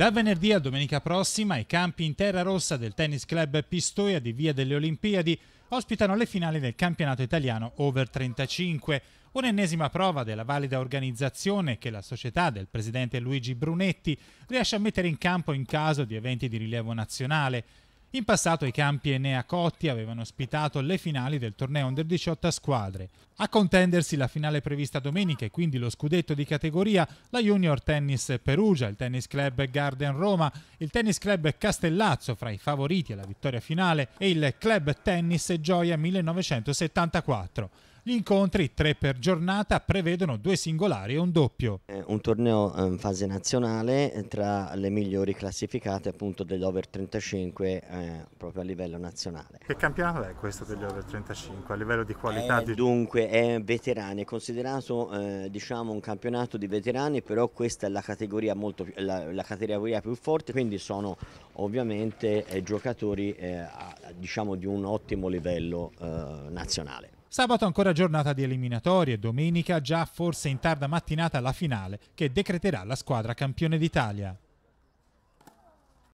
Da venerdì a domenica prossima i campi in terra rossa del Tennis Club Pistoia di Via delle Olimpiadi ospitano le finali del campionato italiano Over 35, un'ennesima prova della valida organizzazione che la società del presidente Luigi Brunetti riesce a mettere in campo in caso di eventi di rilievo nazionale. In passato i campi Enea Cotti avevano ospitato le finali del torneo Under 18 a squadre. A contendersi la finale prevista domenica e quindi lo scudetto di categoria, la Junior Tennis Perugia, il Tennis Club Garden Roma, il Tennis Club Castellazzo fra i favoriti alla vittoria finale e il Club Tennis Gioia 1974. Gli incontri, tre per giornata, prevedono due singolari e un doppio. un torneo in ehm, fase nazionale eh, tra le migliori classificate appunto dell'over 35 eh, proprio a livello nazionale. Che campionato è questo degli over 35 a livello di qualità? È, eh, di... Dunque è veterani, è considerato eh, diciamo un campionato di veterani però questa è la categoria, molto, la, la categoria più forte quindi sono ovviamente eh, giocatori eh, diciamo di un ottimo livello nazionale. Sabato ancora giornata di eliminatorie, domenica già forse in tarda mattinata la finale che decreterà la squadra campione d'Italia.